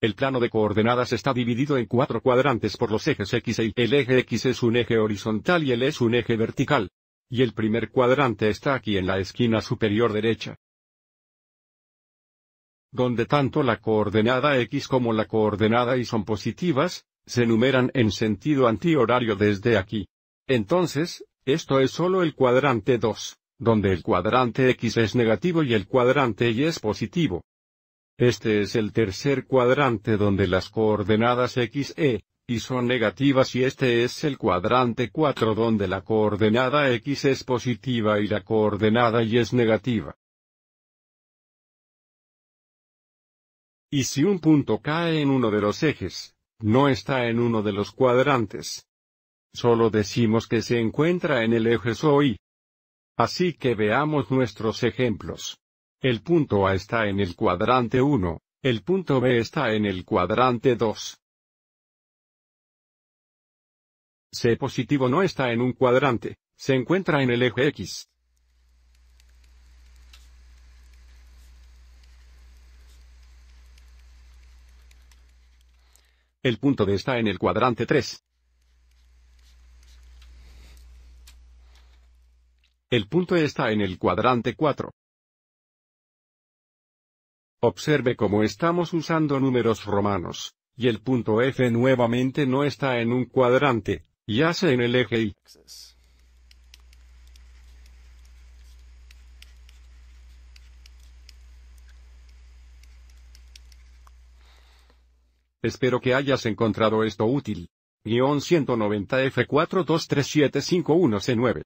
El plano de coordenadas está dividido en cuatro cuadrantes por los ejes X e Y. El eje X es un eje horizontal y el es un eje vertical. Y el primer cuadrante está aquí en la esquina superior derecha. Donde tanto la coordenada X como la coordenada Y son positivas, se numeran en sentido antihorario desde aquí. Entonces, esto es solo el cuadrante 2, donde el cuadrante X es negativo y el cuadrante Y es positivo. Este es el tercer cuadrante donde las coordenadas x, e, y son negativas y este es el cuadrante 4 donde la coordenada x es positiva y la coordenada y es negativa. Y si un punto cae en uno de los ejes, no está en uno de los cuadrantes. Solo decimos que se encuentra en el eje SOI. Así que veamos nuestros ejemplos. El punto A está en el cuadrante 1, el punto B está en el cuadrante 2. C positivo no está en un cuadrante, se encuentra en el eje X. El punto D está en el cuadrante 3. El punto E está en el cuadrante 4. Observe cómo estamos usando números romanos, y el punto F nuevamente no está en un cuadrante, hace en el eje Y. Espero que hayas encontrado esto útil. Guión 190 f 423751 c 9